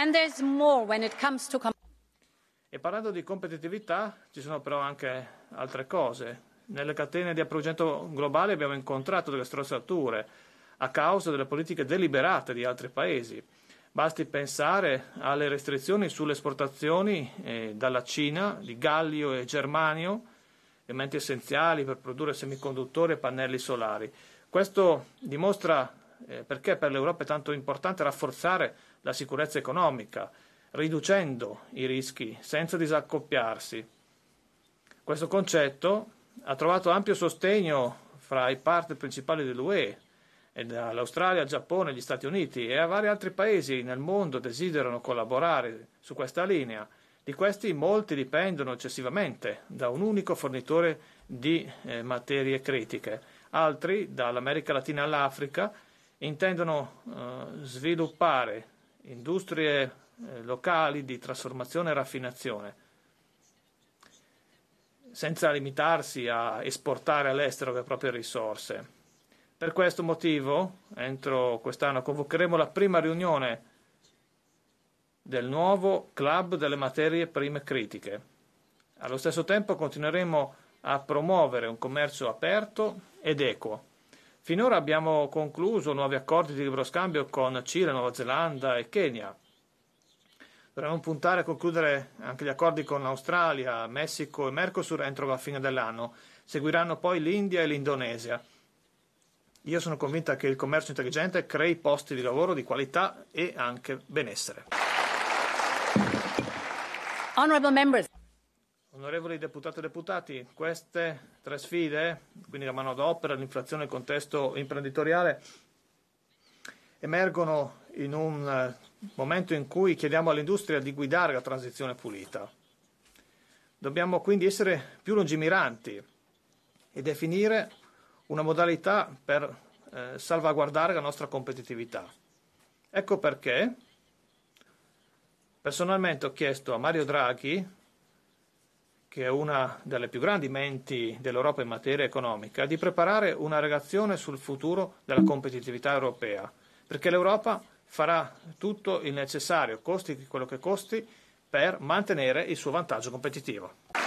To... E parlando di competitività ci sono però anche altre cose. Nelle catene di approvvigionamento globale abbiamo incontrato delle strozzature a causa delle politiche deliberate di altri paesi. Basti pensare alle restrizioni sulle esportazioni eh, dalla Cina di gallio e germanio, elementi essenziali per produrre semiconduttori e pannelli solari. Questo dimostra eh, perché per l'Europa è tanto importante rafforzare la sicurezza economica, riducendo i rischi senza disaccoppiarsi. Questo concetto ha trovato ampio sostegno fra i partner principali dell'UE, eh, dall'Australia al Giappone, agli Stati Uniti e a vari altri paesi nel mondo desiderano collaborare su questa linea. Di questi molti dipendono eccessivamente da un unico fornitore di eh, materie critiche, altri dall'America Latina all'Africa intendono eh, sviluppare industrie eh, locali di trasformazione e raffinazione, senza limitarsi a esportare all'estero le proprie risorse. Per questo motivo, entro quest'anno, convocheremo la prima riunione del nuovo Club delle materie prime critiche. Allo stesso tempo continueremo a promuovere un commercio aperto ed equo Finora abbiamo concluso nuovi accordi di libero scambio con Cile, Nuova Zelanda e Kenya. Dovremmo puntare a concludere anche gli accordi con Australia, Messico e Mercosur entro la fine dell'anno. Seguiranno poi l'India e l'Indonesia. Io sono convinta che il commercio intelligente crei posti di lavoro di qualità e anche benessere. Onorevoli deputati e deputati, queste tre sfide, quindi la mano d'opera, l'inflazione e il contesto imprenditoriale, emergono in un eh, momento in cui chiediamo all'industria di guidare la transizione pulita. Dobbiamo quindi essere più lungimiranti e definire una modalità per eh, salvaguardare la nostra competitività. Ecco perché personalmente ho chiesto a Mario Draghi che è una delle più grandi menti dell'Europa in materia economica, di preparare una relazione sul futuro della competitività europea, perché l'Europa farà tutto il necessario, costi quello che costi, per mantenere il suo vantaggio competitivo.